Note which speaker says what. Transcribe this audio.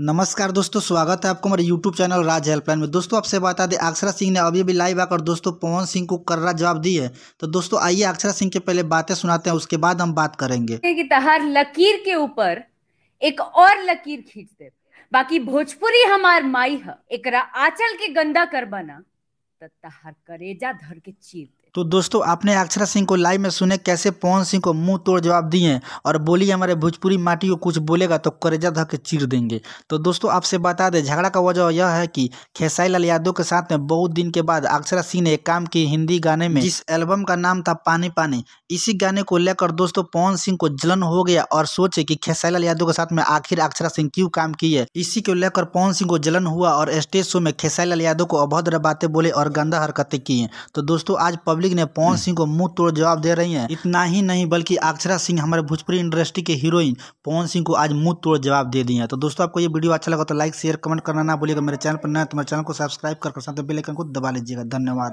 Speaker 1: नमस्कार दोस्तों स्वागत है आपको हमारे यूट्यूब चैनल राज हेल्पलाइन में दोस्तों आपसे बता दें अक्षरा सिंह ने अभी अभी लाइव आकर दोस्तों पवन सिंह को कर्रा जवाब दी है तो दोस्तों आइए अक्षरा सिंह के पहले बातें सुनाते हैं उसके बाद हम बात करेंगे
Speaker 2: कि तहार लकीर के ऊपर एक और लकीर खींच दे बाकी भोजपुरी हमार माई है एक आंचल के गंदा कर बना तो तहार करेजा धर के चीर
Speaker 1: तो दोस्तों आपने अक्षरा सिंह को लाइव में सुने कैसे पवन सिंह को मुंह तोड़ जवाब दिए और बोली हमारे भोजपुरी माटी को कुछ बोलेगा तो करेजा धक चीर देंगे तो दोस्तों आपसे बता दें झगड़ा का वजह यह है कि खेसाई लाल यादव के साथ में बहुत दिन के बाद अक्षरा सिंह ने एक काम की हिंदी गाने में जिस एल्बम का नाम था पानी पानी इसी गाने को लेकर दोस्तों पवन सिंह को जलन हो गया और सोचे की खेसाई लाल यादव के साथ में आखिर अक्षरा सिंह क्यूँ काम की है इसी को लेकर पवन सिंह को जलन हुआ और स्टेज शो में खेसाई लाल यादव को अभद्र बातें बोले और गंदा हरकतें किए तो दोस्तों आज पब्लिक पब्लिक ने पवन सिंह को मुंह तोड़ जवाब दे रही है इतना ही नहीं बल्कि अक्षरा सिंह हमारे भोजपुरी इंडस्ट्री के हीरोइन पवन सिंह को आज मुंह तोड़ जवाब दे दी है तो दोस्तों आपको ये वीडियो अच्छा लगा तो लाइक शेयर कमेंट करना ना भूलिएगा मेरे चैनल पर नया तो मेरे चैनल को सब्सक्राइब कर साथ बेलाइकन को दबा लीजिएगा धन्यवाद